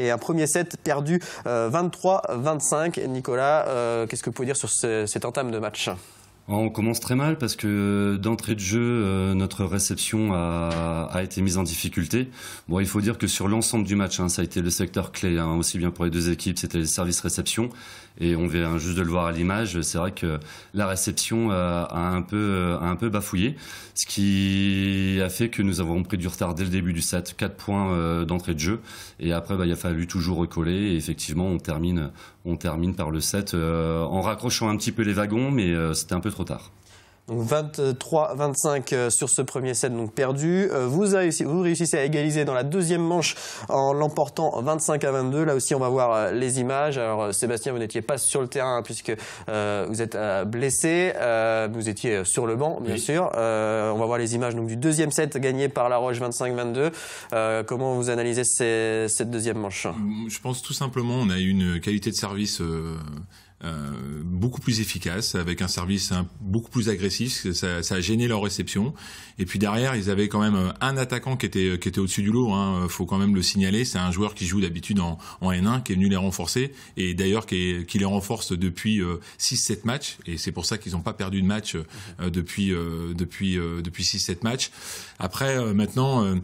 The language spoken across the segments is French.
et un premier set perdu 23-25. Euh, Nicolas, euh, qu'est-ce que vous pouvez dire sur cet entame de match on commence très mal parce que euh, d'entrée de jeu, euh, notre réception a, été mise en difficulté. Bon, il faut dire que sur l'ensemble du match, hein, ça a été le secteur clé, hein, aussi bien pour les deux équipes, c'était les services réception. Et on vient juste de le voir à l'image, c'est vrai que la réception euh, a, un peu, un peu bafouillé, ce qui a fait que nous avons pris du retard dès le début du set, 4 points d'entrée de jeu. Et après, bah, il a fallu toujours recoller. Et effectivement, on termine, on termine par le set en raccrochant un petit peu les wagons, mais c'était un peu trop tard. Donc 23-25 euh, sur ce premier set donc perdu. Euh, vous, réussissez, vous réussissez à égaliser dans la deuxième manche en l'emportant 25 à 22. Là aussi, on va voir euh, les images. Alors Sébastien, vous n'étiez pas sur le terrain puisque vous êtes blessé. vous étiez sur le banc, bien sûr. on va voir les images donc du deuxième set gagné par La Roche 25-22. comment vous analysez cette deuxième manche Je pense tout simplement on a eu une qualité de service euh, beaucoup plus efficace, avec un service hein, beaucoup plus agressif. Ça, ça, a gêné leur réception. Et puis derrière, ils avaient quand même euh, un attaquant qui était, euh, qui était au-dessus du lot. Hein. Faut quand même le signaler. C'est un joueur qui joue d'habitude en, en, N1, qui est venu les renforcer, et d'ailleurs qui, qui, les renforce depuis 6-7 matchs. Et c'est pour ça qu'ils n'ont pas perdu de match depuis depuis depuis 6-7 matchs. Après, maintenant,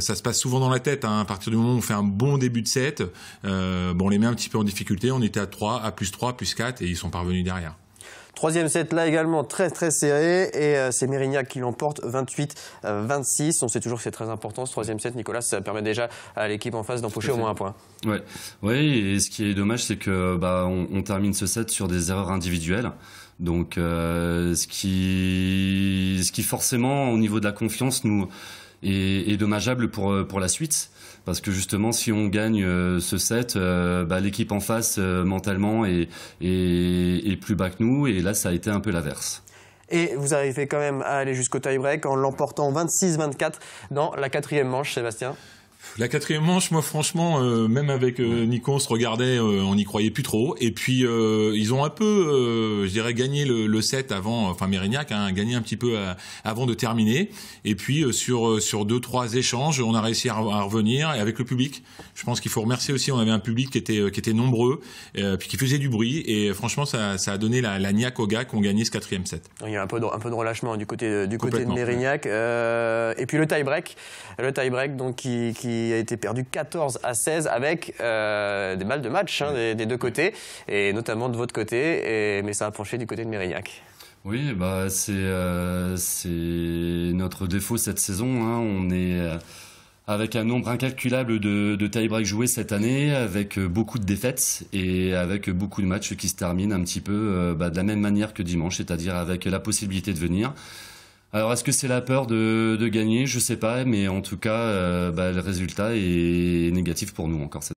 ça se passe souvent dans la tête. Hein, à partir du moment où on fait un bon début de set, bon, on les met un petit peu en difficulté. On était à 3, à plus 3, plus 4 et ils sont parvenus derrière. Troisième set là également très très serré et euh, c'est Mérignac qui l'emporte 28-26. Euh, on sait toujours que c'est très important ce troisième set, Nicolas, ça permet déjà à l'équipe en face d'empocher au moins un point. Ouais. Oui, et ce qui est dommage c'est que bah, on, termine ce set sur des erreurs individuelles. Donc euh, ce, qui, ce qui forcément au niveau de la confiance nous et, dommageable pour, euh, pour la suite. Parce que justement, si on gagne euh, ce set, euh, bah, l'équipe en face mentalement est, est plus bas que nous. Et là, ça a été un peu l'inverse. Et vous arrivez quand même à aller jusqu'au tie-break en l'emportant 26-24 dans la quatrième manche, Sébastien la quatrième manche, moi franchement, euh, même avec euh, Nico, on se regardait, euh, on n'y croyait plus trop. Et puis ils ont un peu, je dirais, gagné le, set avant, enfin Mérignac a hein, gagné un petit peu avant de terminer. Et puis sur sur deux trois échanges, on a réussi à, revenir et avec le public. Je pense qu'il faut remercier aussi, on avait un public qui était qui était nombreux, puis qui faisait du bruit. Et franchement, ça, ça a donné la, la niaque aux gars qu'on ont gagné ce quatrième set. Il y a un peu de, un peu de relâchement du hein, côté du côté de Mérignac. et puis le tie break, le tie break donc qui il a été perdu 14 à 16 avec euh, des balles de match hein, des, deux côtés, et notamment de votre côté, et, mais ça a penché du côté de Mérignac. Oui, bah, c'est euh, notre défaut cette saison. Hein. On est euh, avec un nombre incalculable de, de tie-break joués cette année, avec beaucoup de défaites et avec beaucoup de matchs qui se terminent un petit peu bah, de la même manière que dimanche, c'est-à-dire avec la possibilité de venir. Alors est-ce que c'est la peur de, gagner Je sais pas, mais en tout cas, euh, bah, le résultat est négatif pour nous encore cette